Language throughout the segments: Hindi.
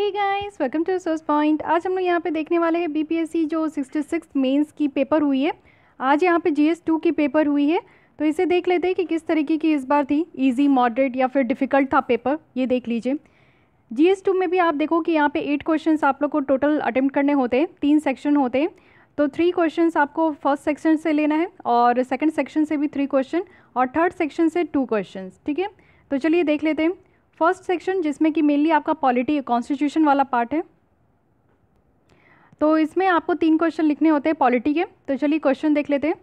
He guys welcome to source point आज हम लोग यहाँ पे देखने वाले हैं बीपीएससी जो सिक्सटी सिक्स मेन्स की पेपर हुई है आज यहाँ पे जीएस टू की पेपर हुई है तो इसे देख लेते हैं कि किस तरीके की इस बार थी इजी मॉडरेट या फिर डिफ़िकल्ट था पेपर ये देख लीजिए जी एस टू में भी आप देखो कि यहाँ पे एट क्वेश्चन आप लोग को टोटल अटैम्प्ट करने होते हैं तीन सेक्शन होते हैं तो थ्री क्वेश्चन आपको फर्स्ट सेक्शन से लेना है और सेकेंड सेक्शन से भी थ्री क्वेश्चन और थर्ड सेक्शन से टू क्वेश्चन ठीक है तो चलिए देख लेते हैं फर्स्ट सेक्शन जिसमें कि मेनली आपका पॉलिटी कॉन्स्टिट्यूशन वाला पार्ट है तो इसमें आपको तीन क्वेश्चन लिखने होते हैं पॉलिटी के तो चलिए क्वेश्चन देख लेते हैं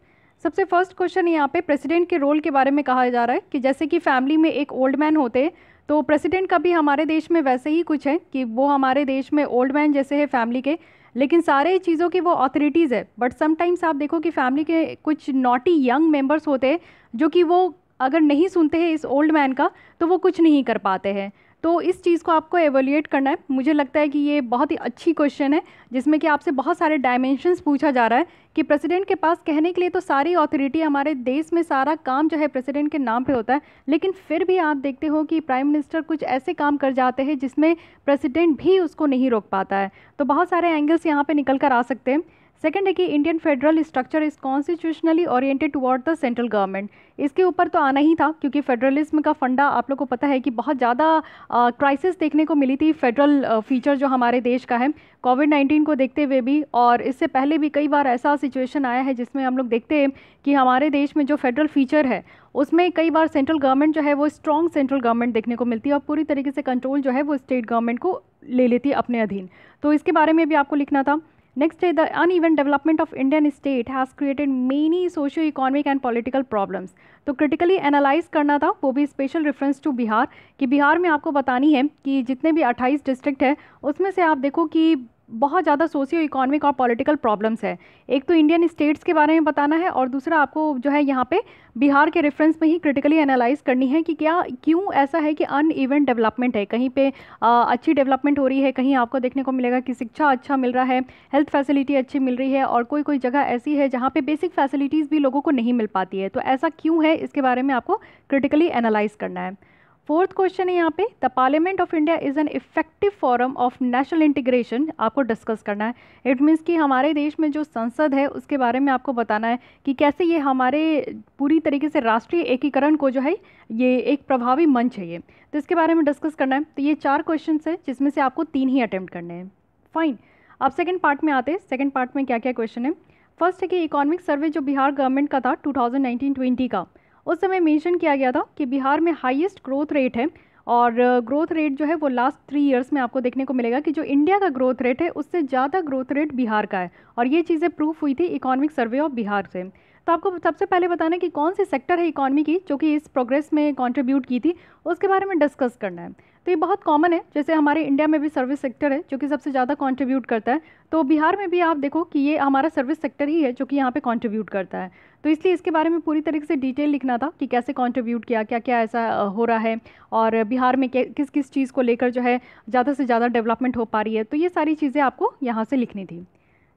सबसे फर्स्ट क्वेश्चन यहाँ पे प्रेसिडेंट के रोल के बारे में कहा जा रहा है कि जैसे कि फैमिली में एक ओल्ड मैन होते तो प्रेसिडेंट का भी हमारे देश में वैसे ही कुछ है कि वो हमारे देश में ओल्ड मैन जैसे है फैमिली के लेकिन सारे चीज़ों की वो ऑथोरिटीज़ है बट समटाइम्स आप देखो कि फैमिली के कुछ नॉटी यंग मेम्बर्स होते हैं जो कि वो अगर नहीं सुनते हैं इस ओल्ड मैन का तो वो कुछ नहीं कर पाते हैं तो इस चीज़ को आपको एवेल्यूएट करना है मुझे लगता है कि ये बहुत ही अच्छी क्वेश्चन है जिसमें कि आपसे बहुत सारे डायमेंशंस पूछा जा रहा है कि प्रेसिडेंट के पास कहने के लिए तो सारी अथॉरिटी हमारे देश में सारा काम जो है प्रेसिडेंट के नाम पे होता है लेकिन फिर भी आप देखते हो कि प्राइम मिनिस्टर कुछ ऐसे काम कर जाते हैं जिसमें प्रेसिडेंट भी उसको नहीं रोक पाता है तो बहुत सारे एंगल्स यहाँ पर निकल कर आ सकते हैं सेकंड है कि Indian federal structure is constitutionally oriented toward the central government इसके ऊपर तो आना ही था क्योंकि फेडरलिज्म का फंडा आप लोग को पता है कि बहुत ज़्यादा क्राइसिस देखने को मिली थी फेडरल फीचर जो हमारे देश का है कोविड 19 को देखते हुए भी और इससे पहले भी कई बार ऐसा सिचुएशन आया है जिसमें हम लोग देखते हैं कि हमारे देश में जो फेडरल फीचर है उसमें कई बार सेंट्रल गवर्नमेंट जो है वो स्ट्रॉन्ग सेंट्रल गवर्नमेंट देखने को मिलती है और पूरी तरीके से कंट्रोल जो है वो स्टेट गवर्नमेंट को ले लेती है अपने अधीन तो इसके बारे में भी आपको लिखना था Next, the uneven development of Indian state has created many socio-economic and political problems. तो क्रिटिकली एनालाइज करना था वो भी स्पेशल रेफरेंस टू बिहार कि बिहार में आपको बतानी है कि जितने भी 28 डिस्ट्रिक्ट हैं उसमें से आप देखो कि बहुत ज़्यादा सोशियो इकोनॉमिक और पॉलिटिकल प्रॉब्लम्स है एक तो इंडियन स्टेट्स के बारे में बताना है और दूसरा आपको जो है यहाँ पे बिहार के रेफरेंस में ही क्रिटिकली एनालाइज करनी है कि क्या क्यों ऐसा है कि अन इवेंट डेवलपमेंट है कहीं पे आ, अच्छी डेवलपमेंट हो रही है कहीं आपको देखने को मिलेगा कि शिक्षा अच्छा मिल रहा है हेल्थ फैसिलिटी अच्छी मिल रही है और कोई कोई जगह ऐसी है जहाँ पर बेसिक फैसिलिटीज़ भी लोगों को नहीं मिल पाती है तो ऐसा क्यों है इसके बारे में आपको क्रिटिकली एनालाइज करना है फोर्थ क्वेश्चन है यहाँ पे the Parliament of India is an effective forum of national integration आपको डिस्कस करना है इट मीन्स कि हमारे देश में जो संसद है उसके बारे में आपको बताना है कि कैसे ये हमारे पूरी तरीके से राष्ट्रीय एकीकरण को जो है ये एक प्रभावी मंच है ये तो इसके बारे में डिस्कस करना है तो ये चार क्वेश्चन है जिसमें से आपको तीन ही अटैम्प्ट करने हैं फाइन अब सेकेंड पार्ट में आते हैं सेकेंड पार्ट में क्या क्या क्वेश्चन है फर्स्ट है कि इकोनॉमिक सर्वे जो बिहार गवर्नमेंट का था टू थाउजेंड का उस समय मेंशन किया गया था कि बिहार में हाईएस्ट ग्रोथ रेट है और ग्रोथ रेट जो है वो लास्ट थ्री इयर्स में आपको देखने को मिलेगा कि जो इंडिया का ग्रोथ रेट है उससे ज़्यादा ग्रोथ रेट बिहार का है और ये चीज़ें प्रूफ हुई थी इकोनॉमिक सर्वे ऑफ बिहार से तो आपको सबसे पहले बताना है कि कौन से सेक्टर है इकॉनमी की जो कि इस प्रोग्रेस में कॉन्ट्रीब्यूट की थी उसके बारे में डिस्कस करना है तो ये बहुत कॉमन है जैसे हमारे इंडिया में भी सर्विस सेक्टर है जो कि सबसे ज़्यादा कंट्रीब्यूट करता है तो बिहार में भी आप देखो कि ये हमारा सर्विस सेक्टर ही है जो कि यहाँ पे कंट्रीब्यूट करता है तो इसलिए इसके बारे में पूरी तरीके से डिटेल लिखना था कि कैसे कंट्रीब्यूट किया क्या क्या ऐसा हो रहा है और बिहार में किस किस चीज़ को लेकर जो है ज़्यादा से ज़्यादा डेवलपमेंट हो पा रही है तो ये सारी चीज़ें आपको यहाँ से लिखनी थी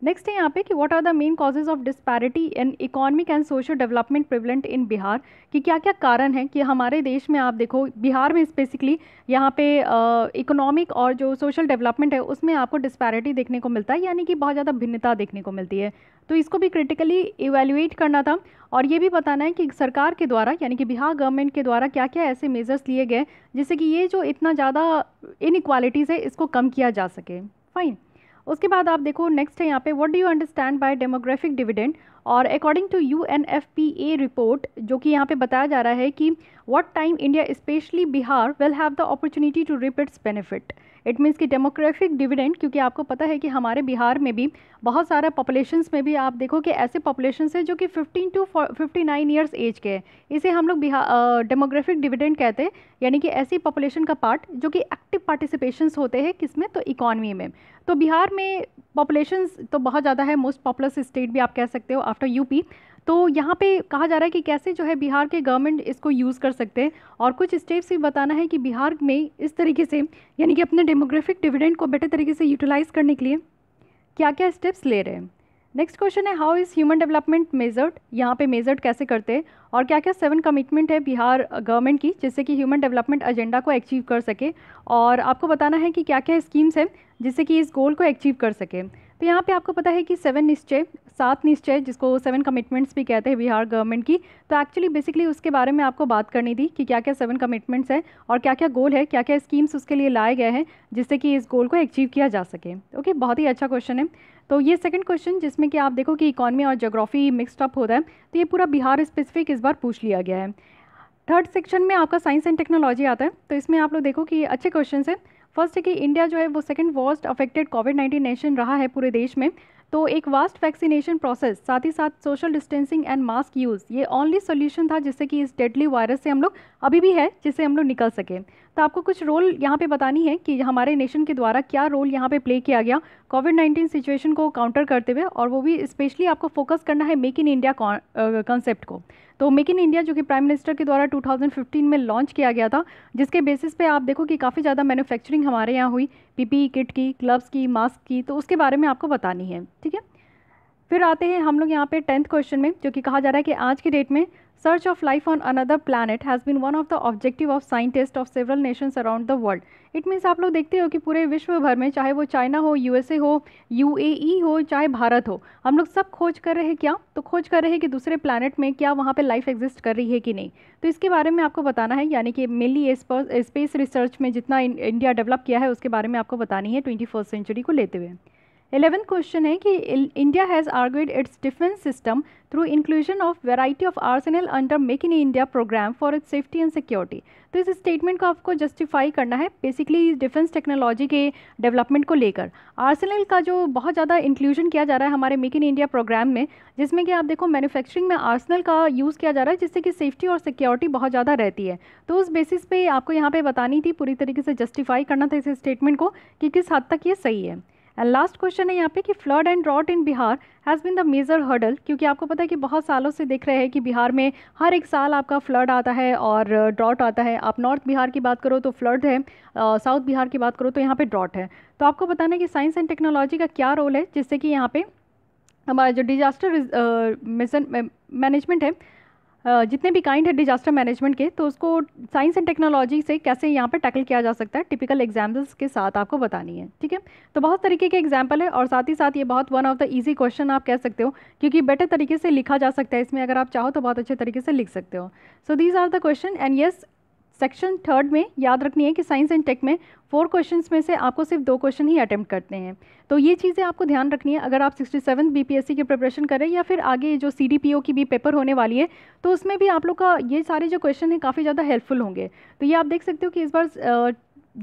नेक्स्ट है यहाँ पे कि what are the main causes of disparity in economic and social development prevalent in Bihar कि क्या क्या कारण है कि हमारे देश में आप देखो बिहार में स्पेसिकली यहाँ पे इकोनॉमिक और जो सोशल डेवलपमेंट है उसमें आपको डिस्पैरिटी देखने को मिलता है यानी कि बहुत ज़्यादा भिन्नता देखने को मिलती है तो इसको भी क्रिटिकली इवेल्युएट करना था और ये भी बताना है कि सरकार के द्वारा यानी कि बिहार गवर्नमेंट के द्वारा क्या क्या ऐसे मेजर्स लिए गए जिससे कि ये जो इतना ज़्यादा इनक्वालिटीज़ है इसको कम किया जा सके फाइन उसके बाद आप देखो नेक्स्ट है यहाँ पे what do you understand by demographic dividend और according to U N F P A report जो कि यहाँ पे बताया जा रहा है कि what time India, especially Bihar, will have the opportunity to reap its benefit. It means कि डेमोग्राफिक डिविडेंड क्योंकि आपको पता है कि हमारे बिहार में भी बहुत सारा पॉपुलेशंस में भी आप देखो कि ऐसे पॉपुलेशन है जो कि 15 टू 59 ईयर्स एज के हैं इसे हम लोग बिहार डेमोग्राफिक डिविडेंड कहते हैं यानी कि ऐसी पॉपुलेशन का पार्ट जो कि एक्टिव पार्टिसिपेशंस होते हैं किसमें तो इकॉनमी में तो बिहार में पॉपुलेशन तो बहुत ज़्यादा है मोस्ट पॉपुलर स्टेट भी आप कह सकते हो आफ्टर यूपी तो यहाँ पे कहा जा रहा है कि कैसे जो है बिहार के गवर्नमेंट इसको यूज़ कर सकते हैं और कुछ स्टेप्स भी बताना है कि बिहार में इस तरीके से यानी कि अपने डेमोग्राफिक डिविडेंड को बेटर तरीके से यूटिलाइज़ करने के लिए क्या क्या स्टेप्स ले रहे हैं नेक्स्ट क्वेश्चन है how is human development measured यहाँ पे मेजर्ड कैसे करते हैं और क्या क्या सेवन कमिटमेंट है बिहार गवर्नमेंट की जिससे कि ह्यूमन डेवलपमेंट एजेंडा को अचीव कर सके और आपको बताना है कि क्या क्या स्कीम्स हैं जिससे कि इस गोल को अचीव कर सके तो यहाँ पे आपको पता है कि सेवन निश्चय सात निश्चय जिसको सेवन कमिटमेंट्स भी कहते हैं बिहार गवर्नमेंट की तो एक्चुअली बेसिकली उसके बारे में आपको बात करनी थी कि क्या क्या सेवन कमिटमेंट्स हैं और क्या क्या गोल है क्या क्या स्कीम्स उसके लिए लाए गए हैं जिससे कि इस गोल को अचीव किया जा सके ओके बहुत ही अच्छा क्वेश्चन है तो ये सेकंड क्वेश्चन जिसमें कि आप देखो कि इकॉनमी और जोग्राफी मिक्सडअप होता है तो ये पूरा बिहार स्पेसिफिक इस बार पूछ लिया गया है थर्ड सेक्शन में आपका साइंस एंड टेक्नोलॉजी आता है तो इसमें आप लोग देखो कि अच्छे क्वेश्चन हैं फर्स्ट है कि इंडिया जो है वो second worst affected COVID nineteen nation रहा है पूरे देश में तो एक वास्ट वैक्सीनेशन प्रोसेस साथ ही साथ social distancing and mask use ये ओनली सोल्यूशन था जिससे कि इस डेडली वायरस से हम लोग अभी भी है जिससे हम लोग निकल सकें तो आपको कुछ रोल यहाँ पे बतानी है कि हमारे नेशन के द्वारा क्या रोल यहाँ पे प्ले किया गया कोविड नाइन्टीन सिचुएशन को काउंटर करते हुए और वो भी स्पेशली आपको फोकस करना है मेक इन इंडिया कॉन्सेप्ट को तो मेक इन इंडिया जो कि प्राइम मिनिस्टर के द्वारा 2015 में लॉन्च किया गया था जिसके बेसिस पे आप देखो कि काफ़ी ज़्यादा मैनुफैक्चरिंग हमारे यहाँ हुई पी किट e की ग्लव्स की मास्क की तो उसके बारे में आपको बतानी है ठीक है फिर आते हैं हम लोग यहाँ पे टेंथ क्वेश्चन में जो कि कहा जा रहा है कि आज के डेट में Search of life on another planet has been one of the objective of scientists of several nations around the world. It means आप लोग देखते हो कि पूरे विश्व भर में चाहे वो चाइना हो ए हो ई e हो चाहे भारत हो हम लोग सब खोज कर रहे हैं क्या तो खोज कर रहे हैं कि दूसरे प्लानट में क्या वहाँ पे लाइफ एग्जिस्ट कर रही है कि नहीं तो इसके बारे में आपको बताना है यानी कि मेनली स्पेस रिसर्च में जितना इंडिया डेवलप किया है उसके बारे में आपको बतानी है ट्वेंटी सेंचुरी को लेते हुए एलेवन क्वेश्चन है कि India has argued its defence system through inclusion of variety of arsenal under Make in India programme for its safety and security तो इस स्टेटमेंट को आपको जस्टिफाई करना है बेसिकली डिफेंस टेक्नोलॉजी के डेवलपमेंट को लेकर आर्सेनल का जो बहुत ज़्यादा इंक्लूजन किया जा रहा है हमारे मेक इन इंडिया प्रोग्राम में जिसमें कि आप देखो मैन्युफैक्चरिंग में आर्सेनल का यूज़ किया जा रहा है जिससे कि सेफ्टी और सिक्योरिटी बहुत ज़्यादा रहती है तो उस बेसिस पे आपको यहाँ पर बतानी थी पूरी तरीके से जस्टिफाई करना था इस स्टेटमेंट को कि किस हद तक ये सही है एंड लास्ट क्वेश्चन है यहाँ पे कि flood and drought in Bihar has been the major hurdle क्योंकि आपको पता है कि बहुत सालों से देख रहे हैं कि बिहार में हर एक साल आपका फ्लड आता है और ड्रॉट आता है आप नॉर्थ बिहार की बात करो तो फ्लड है साउथ बिहार की बात करो तो यहाँ पर ड्रॉट है तो आपको बताना है कि साइंस एंड टेक्नोलॉजी का क्या रोल है जिससे कि यहाँ पर हमारा जो डिजास्टर मैनेजमेंट है जितने भी काइंड है डिजास्टर मैनेजमेंट के तो उसको साइंस एंड टेक्नोलॉजी से कैसे यहाँ पर टैकल किया जा सकता है टिपिकल एग्जाम्पल्स के साथ आपको बतानी है ठीक है तो बहुत तरीके के एग्जाम्पल है और साथ ही साथ ये बहुत one of the easy question आप कह सकते हो क्योंकि बेटर तरीके से लिखा जा सकता है इसमें अगर आप चाहो तो बहुत अच्छे तरीके से लिख सकते हो so these are the question and yes section third में याद रखनी है कि साइंस एंड टेक में फोर क्वेश्चन में से आपको सिर्फ दो क्वेश्चन ही अटैम्प्ट करते हैं तो ये चीज़ें आपको ध्यान रखनी है अगर आप सिक्सटी सेवन बी की प्रिपरेशन करें या फिर आगे जो सी की भी पेपर होने वाली है तो उसमें भी आप लोग का ये सारे जो क्वेश्चन हैं काफ़ी ज़्यादा हेल्पफुल होंगे तो ये आप देख सकते हो कि इस बार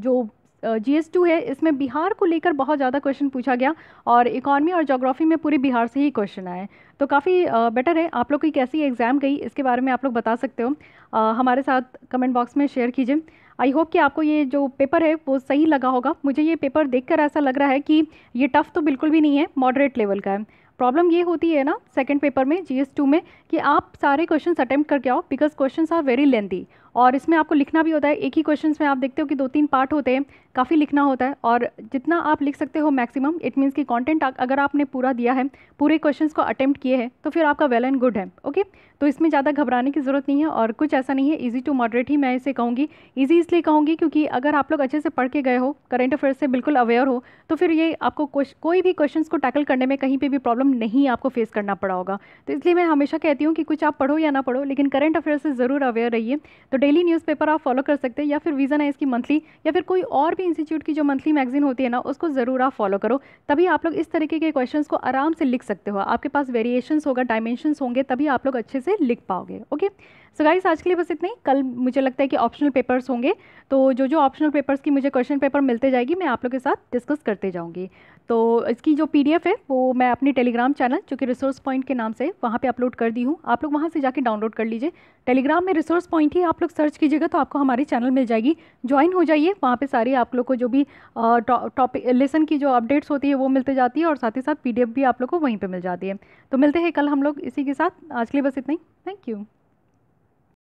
जो जी एस टू है इसमें बिहार को लेकर बहुत ज़्यादा क्वेश्चन पूछा गया और इकॉनमी और जोग्राफ़ी में पूरे बिहार से ही क्वेश्चन आए तो काफ़ी बेटर है आप लोग की कैसी एग्ज़ाम गई इसके बारे में आप लोग बता सकते हो आ, हमारे साथ कमेंट बॉक्स में शेयर कीजिए आई होप कि आपको ये जो पेपर है वो सही लगा होगा मुझे ये पेपर देख ऐसा लग रहा है कि ये टफ़ तो बिल्कुल भी नहीं है मॉडरेट लेवल का है प्रॉब्लम ये होती है ना सेकंड पेपर में जी एस टू में कि आप सारे क्वेश्चंस अटैम्प्ट करके आओ because questions are very lengthy और इसमें आपको लिखना भी होता है एक ही क्वेश्चन में आप देखते हो कि दो तीन पार्ट होते हैं काफ़ी लिखना होता है और जितना आप लिख सकते हो मैक्सिमम इट मीन्स कि कंटेंट अगर आपने पूरा दिया है पूरे क्वेश्चंस को अटैम्प्ट किए हैं तो फिर आपका वेल एंड गुड है ओके तो इसमें ज़्यादा घबराने की ज़रूरत नहीं है और कुछ ऐसा नहीं है ईजी टू मॉडरेट ही मैं इसे कहूँगी ईजी इसलिए कहूँगी क्योंकि अगर आप लोग अच्छे से पढ़ के गए हो करेंट अफेयर से बिल्कुल अवेयर हो तो फिर ये आपको कोई भी क्वेश्चन को टैकल करने में कहीं पर भी प्रॉब्लम नहीं आपको फेस करना पड़ा होगा तो इसलिए मैं हमेशा कहती हूँ कि कुछ आप पढ़ो या ना पढ़ो लेकिन करेंट अफेयर से ज़रूर अवेयर रहिए तो डेली न्यूज़पेपर आप फॉलो कर सकते हैं या फिर विज़न है इसकी मंथली या फिर कोई और भी इंस्टीट्यूट की जो मंथली मैगजीन होती है ना उसको ज़रूर आप फॉलो करो तभी आप लोग इस तरीके के क्वेश्चन को आराम से लिख सकते हो आपके पास वेरिएशंस होगा डायमेंशंस होंगे तभी आप लोग अच्छे से लिख पाओगे ओके सो गाइस आज के लिए बस इतना ही कल मुझे लगता है कि ऑप्शनल पेपर्स होंगे तो जो जो ऑप्शनल पेपर्स की मुझे क्वेश्चन पेपर मिलते जाएगी मैं आप लोग के साथ डिस्कस करते जाऊँगी तो इसकी जो पी है वो मैं अपने टेलीग्राम चैनल जो कि रिसोर्स पॉइंट के नाम से वहाँ पे अपलोड कर दी हूँ आप लोग वहाँ से जाके डाउनलोड कर लीजिए टेलीग्राम में रिसोर्स पॉइंट ही आप लोग सर्च कीजिएगा तो आपको हमारे चैनल मिल जाएगी ज्वाइन हो जाइए वहाँ पे सारी आप लोग को जो भी टॉपिक लेसन की जो अपडेट्स होती है वो मिलते जाती है और साथ ही साथ पी भी आप लोग को वहीं पर मिल जाती है तो मिलते हैं कल हम लोग इसी के साथ आज के लिए बस इतना ही थैंक यू